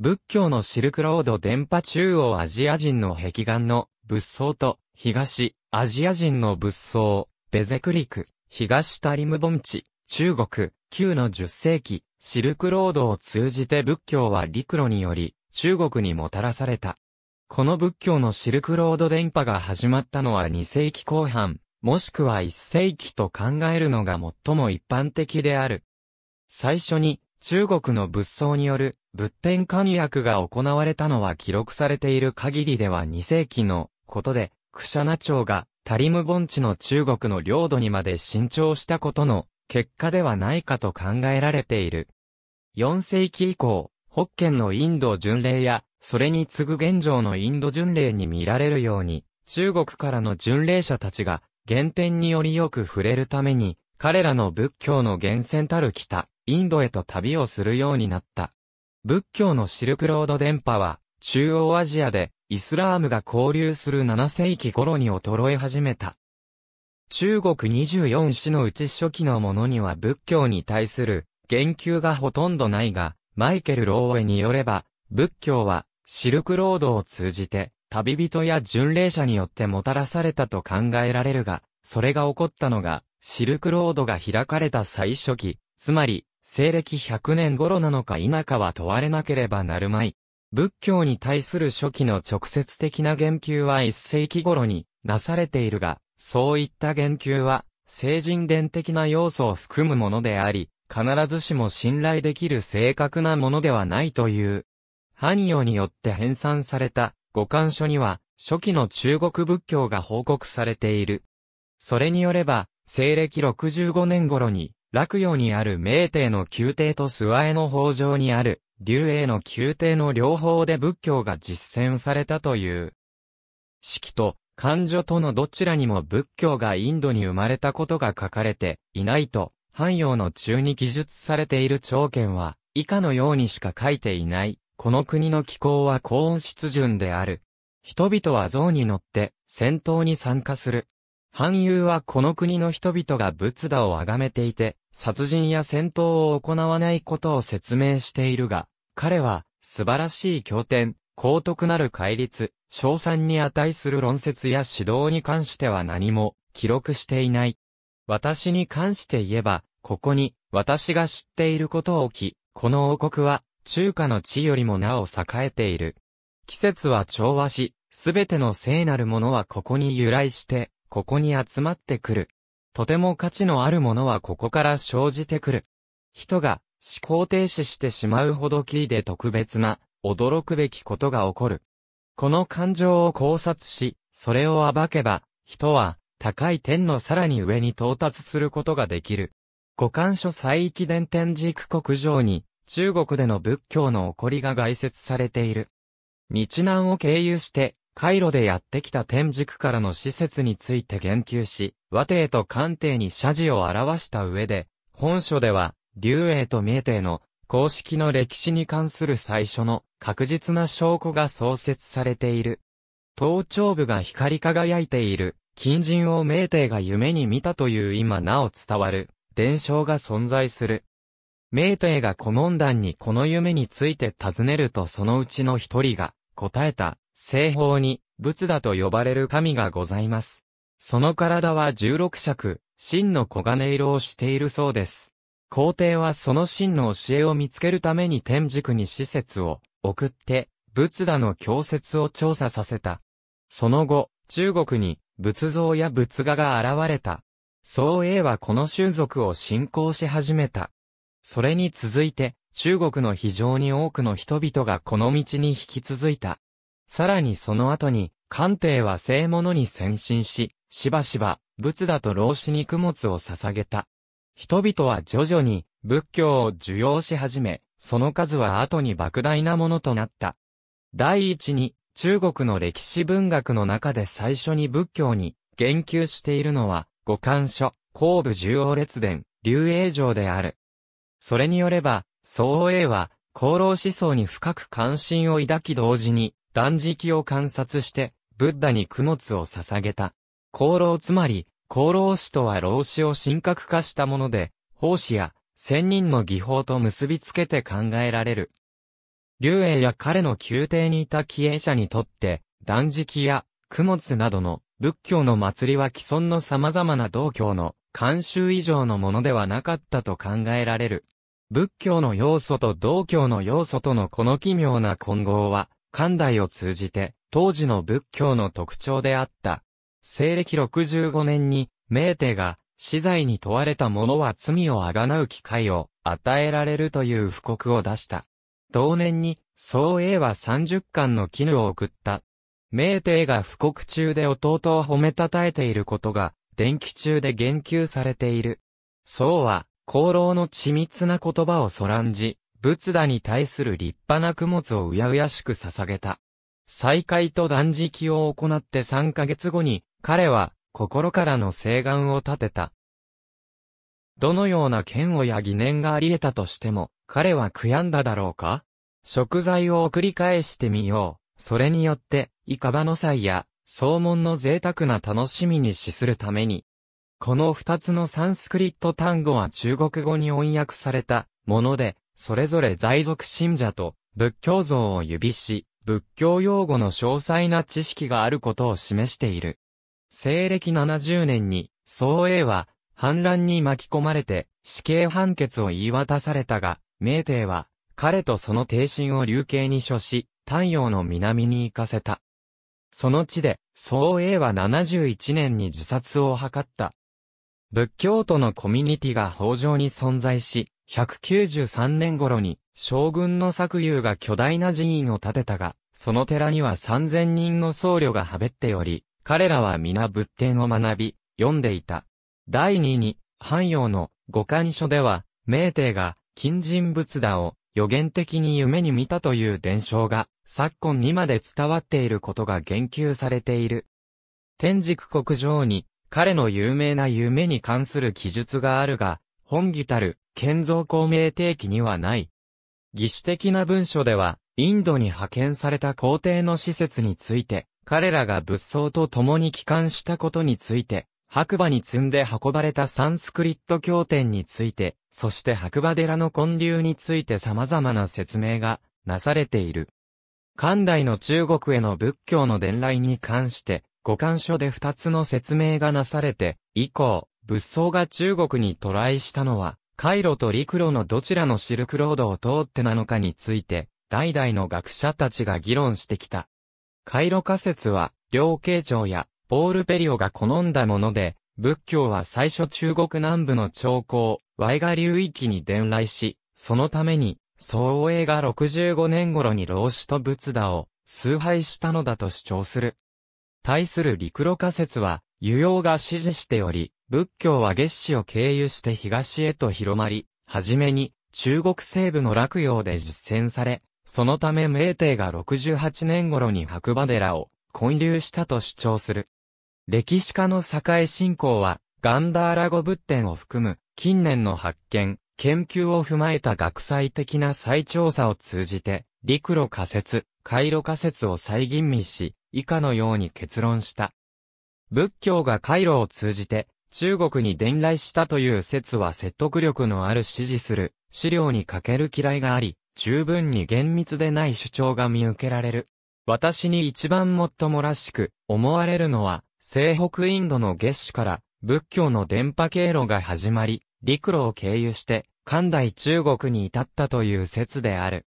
仏教のシルクロード伝播中央アジア人の壁岩の仏像と、東、アジア人の仏像、ベゼクリク、東タリム盆地、中国、旧の10世紀、シルクロードを通じて仏教は陸路により、中国にもたらされた。この仏教のシルクロード伝播が始まったのは2世紀後半、もしくは1世紀と考えるのが最も一般的である。最初に、中国の仏僧による仏典勧訳が行われたのは記録されている限りでは2世紀のことで、クシャナ朝がタリム盆地の中国の領土にまで伸長したことの結果ではないかと考えられている。4世紀以降、北県のインド巡礼や、それに次ぐ現状のインド巡礼に見られるように、中国からの巡礼者たちが、原点によりよく触れるために、彼らの仏教の源泉たる北、インドへと旅をするようになった。仏教のシルクロード伝播は、中央アジアで、イスラームが交流する7世紀頃に衰え始めた。中国24史のうち初期のものには仏教に対する言及がほとんどないが、マイケル・ローウェによれば、仏教はシルクロードを通じて旅人や巡礼者によってもたらされたと考えられるが、それが起こったのがシルクロードが開かれた最初期、つまり西暦100年頃なのか否かは問われなければなるまい。仏教に対する初期の直接的な言及は1世紀頃になされているが、そういった言及は、聖人伝的な要素を含むものであり、必ずしも信頼できる正確なものではないという。汎用によって編纂された五感書には、初期の中国仏教が報告されている。それによれば、西暦65年頃に、洛陽にある明帝の宮廷と諏訪への法上にある、龍英の宮廷の両方で仏教が実践されたという。式と、漢女とのどちらにも仏教がインドに生まれたことが書かれていないと、汎用の中に記述されている長剣は、以下のようにしか書いていない。この国の気候は高温湿潤である。人々は象に乗って戦闘に参加する。藩友はこの国の人々が仏陀を崇めていて、殺人や戦闘を行わないことを説明しているが、彼は、素晴らしい経典、高徳なる戒律、賞賛に値する論説や指導に関しては何も記録していない。私に関して言えば、ここに私が知っていることを置き、この王国は中華の地よりもなお栄えている。季節は調和し、すべての聖なるものはここに由来して、ここに集まってくる。とても価値のあるものはここから生じてくる。人が思考停止してしまうほどキーで特別な、驚くべきことが起こる。この感情を考察し、それを暴けば、人は、高い点のさらに上に到達することができる。五感書西域伝天寺区国上に、中国での仏教の起こりが概説されている。日南を経由して、カイロでやってきた天竺からの施設について言及し、和帝と官帝に謝辞を表した上で、本書では、竜英と明帝の公式の歴史に関する最初の確実な証拠が創設されている。頭頂部が光り輝いている、金人を明帝が夢に見たという今なお伝わる、伝承が存在する。明帝が顧問団にこの夢について尋ねるとそのうちの一人が答えた西方に、仏陀と呼ばれる神がございます。その体は十六尺、真の黄金色をしているそうです。皇帝はその真の教えを見つけるために天竺に施設を送って、仏陀の教説を調査させた。その後、中国に仏像や仏画が現れた。宋英はこの習俗を信仰し始めた。それに続いて、中国の非常に多くの人々がこの道に引き続いた。さらにその後に、官邸は聖物に先進し、しばしば、仏だと老子に供物を捧げた。人々は徐々に仏教を受容し始め、その数は後に莫大なものとなった。第一に、中国の歴史文学の中で最初に仏教に言及しているのは、五漢書、後部十王列伝、竜英城である。それによれば、宋英は、功労思想に深く関心を抱き同時に、断食を観察して、ブッダに供物を捧げた。功労つまり、功労師とは老子を神格化したもので、奉仕や、仙人の技法と結びつけて考えられる。劉英や彼の宮廷にいた帰営者にとって、断食や、供物などの仏教の祭りは既存の様々な道教の慣習以上のものではなかったと考えられる。仏教の要素と道教の要素とのこの奇妙な混合は、寛大を通じて、当時の仏教の特徴であった。西暦65年に、明帝が、死罪に問われた者は罪をあがなう機会を与えられるという布告を出した。同年に、宋英は30巻の絹を送った。明帝が布告中で弟を褒めたたえていることが、伝記中で言及されている。宋は、功労の緻密な言葉をそらんじ、仏陀に対する立派な供物をうやうやしく捧げた。再会と断食を行って3ヶ月後に、彼は心からの誓願を立てた。どのような嫌悪や疑念があり得たとしても、彼は悔やんだだろうか食材を送り返してみよう。それによって、イカバの祭や、総門の贅沢な楽しみに資するために。この二つのサンスクリット単語は中国語に翻訳されたもので、それぞれ在属信者と仏教像を指し、仏教用語の詳細な知識があることを示している。西暦70年に、宋英は反乱に巻き込まれて死刑判決を言い渡されたが、明帝は彼とその帝身を流刑に処し、太陽の南に行かせた。その地で、宋英は71年に自殺を図った。仏教徒のコミュニティが法上に存在し、193年頃に将軍の作友が巨大な寺院を建てたが、その寺には3000人の僧侶がはべっており、彼らは皆仏典を学び、読んでいた。第2に、汎用の五感書では、明帝が金人仏陀を予言的に夢に見たという伝承が、昨今にまで伝わっていることが言及されている。天竺国上に、彼の有名な夢に関する記述があるが、本義たる建造公明定期にはない。義式的な文書では、インドに派遣された皇帝の施設について、彼らが仏像と共に帰還したことについて、白馬に積んで運ばれたサンスクリット経典について、そして白馬寺の建立について様々な説明がなされている。漢代の中国への仏教の伝来に関して、五感書で二つの説明がなされて、以降、仏像が中国に渡来したのは、回路と陸路のどちらのシルクロードを通ってなのかについて、代々の学者たちが議論してきた。回路仮説は、両慶長やポール・ペリオが好んだもので、仏教は最初中国南部の長江、ワイガ流域に伝来し、そのために、宋英が65年頃に老子と仏陀を崇拝したのだと主張する。対する陸路仮説は、湯用が支持しており、仏教は月子を経由して東へと広まり、はじめに中国西部の洛陽で実践され、そのため明帝が68年頃に白馬寺を建立したと主張する。歴史家の栄信仰は、ガンダーラ語仏典を含む近年の発見、研究を踏まえた学際的な再調査を通じて、陸路仮説、回路仮説を再吟味し、以下のように結論した。仏教が回路を通じて中国に伝来したという説は説得力のある支持する資料に欠ける嫌いがあり、十分に厳密でない主張が見受けられる。私に一番もっともらしく思われるのは、西北インドの月始から仏教の電波経路が始まり、陸路を経由して寛代中国に至ったという説である。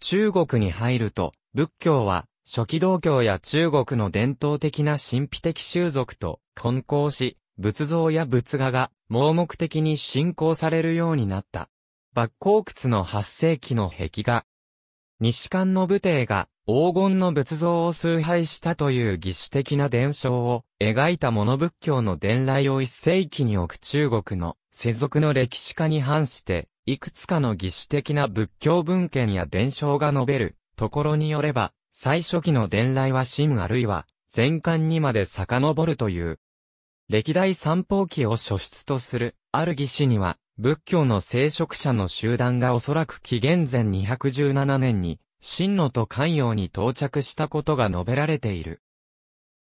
中国に入ると、仏教は初期道教や中国の伝統的な神秘的習俗と混交し、仏像や仏画が盲目的に信仰されるようになった。莫光窟の8世紀の壁画。西館の武帝が黄金の仏像を崇拝したという儀式的な伝承を描いたモノ仏教の伝来を1世紀に置く中国の世俗の歴史家に反して、いくつかの儀式的な仏教文献や伝承が述べるところによれば、最初期の伝来は神あるいは前漢にまで遡るという。歴代三宝記を書出とする、ある義士には、仏教の聖職者の集団がおそらく紀元前217年に、神野と関陽に到着したことが述べられている。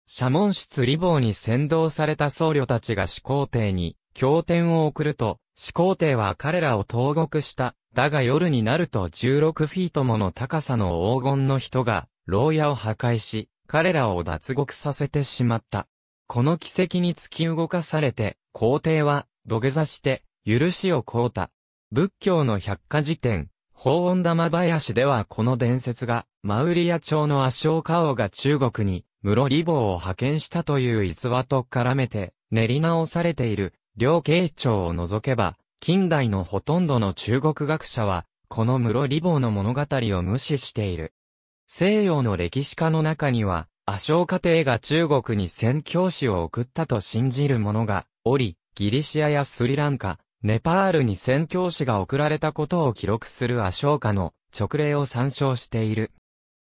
社門室李坊に先導された僧侶たちが始皇帝に経典を送ると、始皇帝は彼らを投獄した。だが夜になると16フィートもの高さの黄金の人が、牢屋を破壊し、彼らを脱獄させてしまった。この奇跡に突き動かされて、皇帝は、土下座して、許しを乞うた。仏教の百科事典、法音玉林ではこの伝説が、マウリア朝のアショカ王が中国に、室利坊を派遣したという逸話と絡めて、練り直されている。両慶長を除けば、近代のほとんどの中国学者は、この室理坊の物語を無視している。西洋の歴史家の中には、阿ウ家庭が中国に宣教師を送ったと信じる者がおり、ギリシアやスリランカ、ネパールに宣教師が送られたことを記録する阿ウ家の直例を参照している。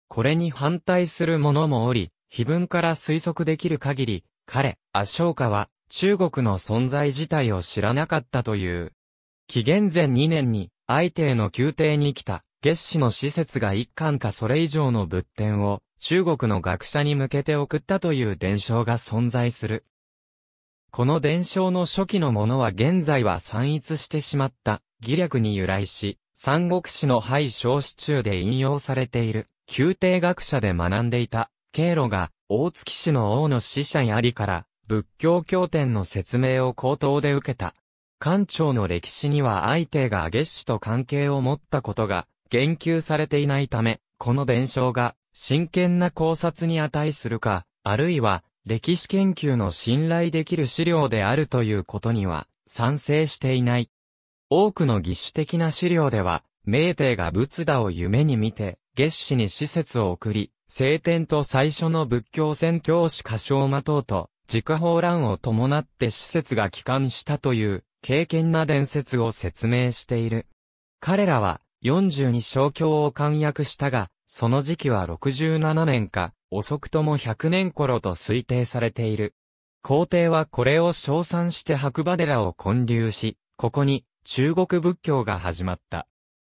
これに反対する者もおり、碑文から推測できる限り、彼、阿ウ家は中国の存在自体を知らなかったという。紀元前2年に、相への宮廷に来た、月子の施設が一巻かそれ以上の仏典を、中国の学者に向けて送ったという伝承が存在する。この伝承の初期のものは現在は散逸してしまった、義略に由来し、三国史の廃小史中で引用されている、宮廷学者で学んでいた、経路が、大月氏の王の死者やりから、仏教経典の説明を口頭で受けた。漢長の歴史には相手が月氏と関係を持ったことが言及されていないため、この伝承が真剣な考察に値するか、あるいは歴史研究の信頼できる資料であるということには賛成していない。多くの義手的な資料では、明帝が仏陀を夢に見て、月氏に施設を送り、聖典と最初の仏教宣教師歌唱を待とうと、家法乱を伴って施設が帰還したという、敬虔な伝説を説明している。彼らは、42小教を簡約したが、その時期は67年か、遅くとも100年頃と推定されている。皇帝はこれを称賛して白馬寺を建立し、ここに中国仏教が始まった。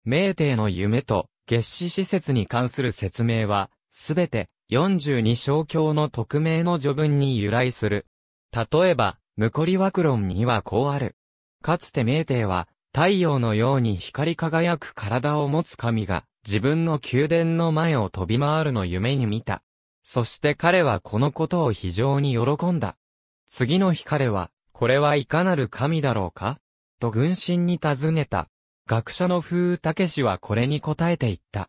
明帝の夢と月子施設に関する説明は、すべて42小教の匿名の序文に由来する。例えば、ムコリワクロンにはこうある。かつて明帝は、太陽のように光り輝く体を持つ神が、自分の宮殿の前を飛び回るの夢に見た。そして彼はこのことを非常に喜んだ。次の日彼は、これはいかなる神だろうかと軍神に尋ねた。学者の風武氏はこれに答えていった。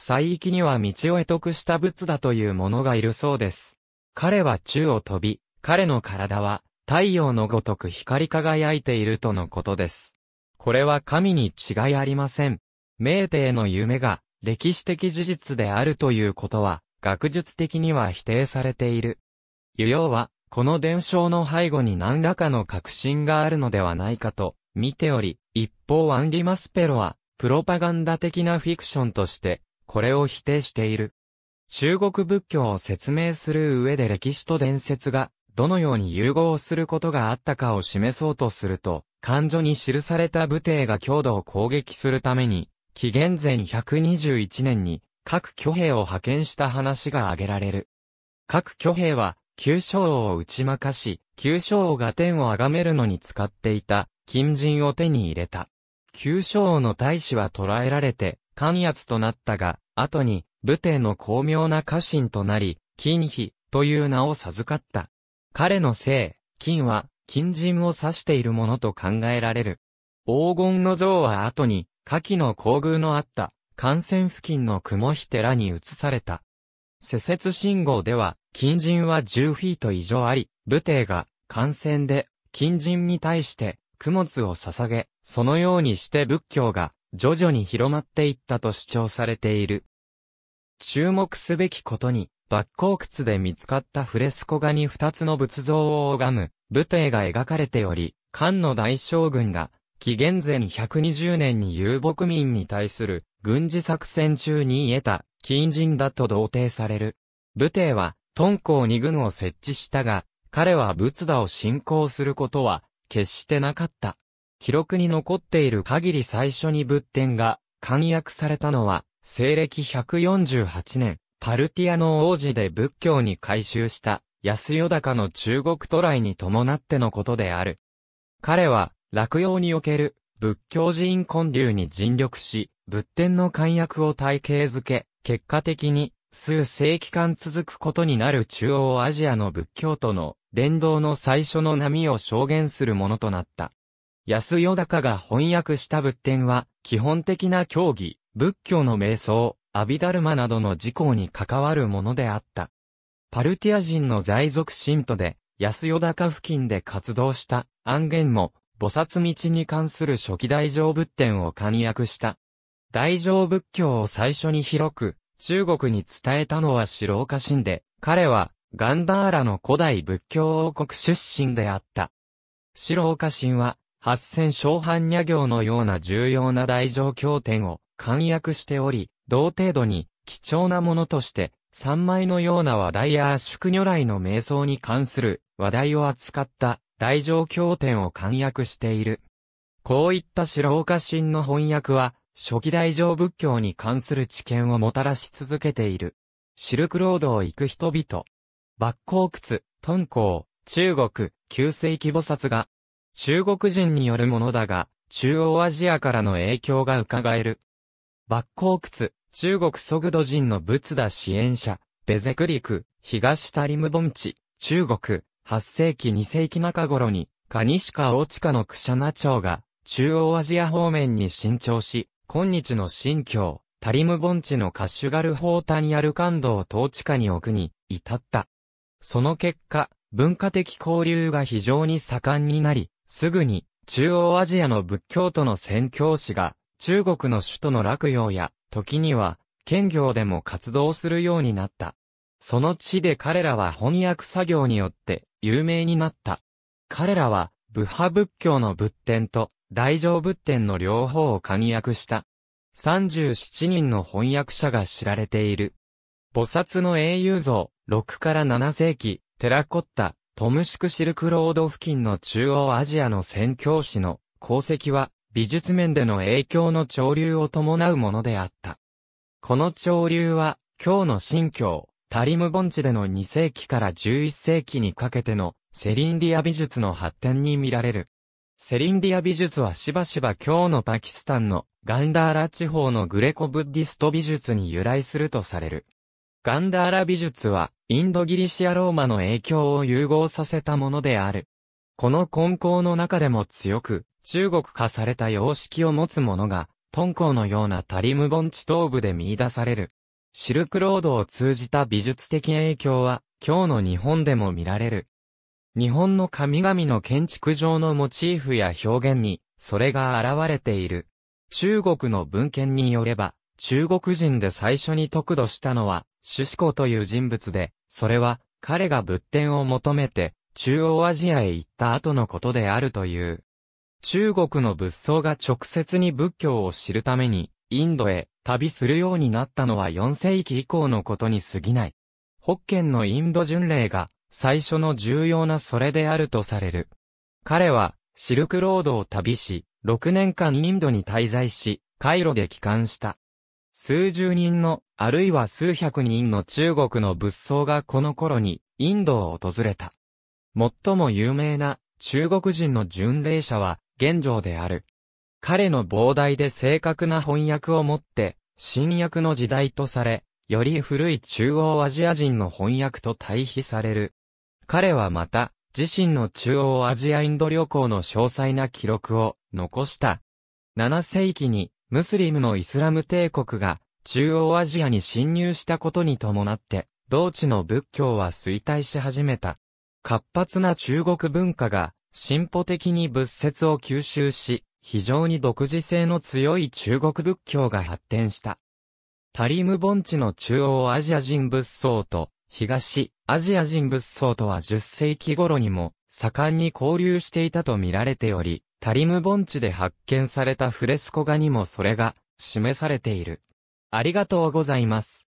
西域には道を得得した仏だというものがいるそうです。彼は宙を飛び、彼の体は太陽のごとく光り輝いているとのことです。これは神に違いありません。明帝の夢が歴史的事実であるということは学術的には否定されている。湯陽はこの伝承の背後に何らかの確信があるのではないかと見ており、一方アンリ・マスペロはプロパガンダ的なフィクションとしてこれを否定している。中国仏教を説明する上で歴史と伝説がどのように融合することがあったかを示そうとすると、漢書に記された武帝が強度を攻撃するために、紀元前121年に各巨兵を派遣した話が挙げられる。各巨兵は、旧将王を打ち負かし、旧将王が天を崇めるのに使っていた、金人を手に入れた。旧将王の大使は捕らえられて、関圧となったが、後に、武帝の巧妙な家臣となり、金妃という名を授かった。彼の姓、金は、金人を指しているものと考えられる。黄金の像は後に、下記の皇宮のあった、幹線付近の雲て寺に移された。施設信号では、金人は10フィート以上あり、武帝が、幹線で、金人に対して、供物を捧げ、そのようにして仏教が、徐々に広まっていったと主張されている。注目すべきことに、バッコー窟で見つかったフレスコ画に二つの仏像を拝む、舞帝が描かれており、漢の大将軍が、紀元前120年に遊牧民に対する軍事作戦中に得た金人だと同定される。武帝は、敦煌二軍を設置したが、彼は仏陀を信仰することは、決してなかった。記録に残っている限り最初に仏典が簡約されたのは、西暦148年、パルティアの王子で仏教に改修した安代高の中国渡来に伴ってのことである。彼は、落葉における仏教寺院建立に尽力し、仏典の簡約を体系づけ、結果的に数世紀間続くことになる中央アジアの仏教との伝道の最初の波を証言するものとなった。安代高が翻訳した仏典は、基本的な教義、仏教の瞑想、アビダルマなどの事項に関わるものであった。パルティア人の在属信徒で、安代高付近で活動した、安元も、菩薩道に関する初期大乗仏典を簡約した。大乗仏教を最初に広く、中国に伝えたのは白岡神で、彼は、ガンダーラの古代仏教王国出身であった。白岡神は、八千小半夜行のような重要な大乗経典を簡約しており、同程度に貴重なものとして、三枚のような話題や宿如来の瞑想に関する話題を扱った大乗経典を簡約している。こういった白岡神の翻訳は、初期大乗仏教に関する知見をもたらし続けている。シルクロードを行く人々。抜光窟、敦煌、中国、旧世紀菩薩が中国人によるものだが、中央アジアからの影響が伺える。バッコークツ、中国ソグド人の仏陀支援者、ベゼクリク、東タリム盆地、中国、8世紀2世紀中頃に、カニシカ大地のクシャナ朝が、中央アジア方面に伸長し、今日の新疆、タリム盆地のカシュガルホータニアルカンドを統治下に置くに、至った。その結果、文化的交流が非常に盛んになり、すぐに、中央アジアの仏教徒の宣教師が、中国の首都の洛陽や、時には、県業でも活動するようになった。その地で彼らは翻訳作業によって有名になった。彼らは、部派仏教の仏典と大乗仏典の両方を簡訳した。37人の翻訳者が知られている。菩薩の英雄像、6から7世紀、テラコッタ、トムシクシルクロード付近の中央アジアの宣教師の功績は美術面での影響の潮流を伴うものであった。この潮流は、今日の新教、タリム盆地での2世紀から11世紀にかけてのセリンディア美術の発展に見られる。セリンディア美術はしばしば今日のパキスタンのガンダーラ地方のグレコブッディスト美術に由来するとされる。ガンダーラ美術は、インドギリシアローマの影響を融合させたものである。この根校の中でも強く、中国化された様式を持つものが、敦煌のようなタリム盆地東部で見出される。シルクロードを通じた美術的影響は、今日の日本でも見られる。日本の神々の建築上のモチーフや表現に、それが現れている。中国の文献によれば、中国人で最初に得度したのは、ュ子コという人物で、それは、彼が仏典を求めて、中央アジアへ行った後のことであるという。中国の仏僧が直接に仏教を知るために、インドへ旅するようになったのは4世紀以降のことに過ぎない。北県のインド巡礼が最初の重要なそれであるとされる。彼はシルクロードを旅し、6年間インドに滞在し、カイロで帰還した。数十人の、あるいは数百人の中国の仏僧がこの頃に、インドを訪れた。最も有名な、中国人の巡礼者は、玄奘である。彼の膨大で正確な翻訳をもって、新訳の時代とされ、より古い中央アジア人の翻訳と対比される。彼はまた、自身の中央アジアインド旅行の詳細な記録を残した。7世紀にムスリムのイスラム帝国が中央アジアに侵入したことに伴って、同地の仏教は衰退し始めた。活発な中国文化が進歩的に仏説を吸収し、非常に独自性の強い中国仏教が発展した。タリム盆地の中央アジア人仏僧と東アジア人仏僧とは10世紀頃にも盛んに交流していたと見られており、タリム盆地で発見されたフレスコ画にもそれが示されている。ありがとうございます。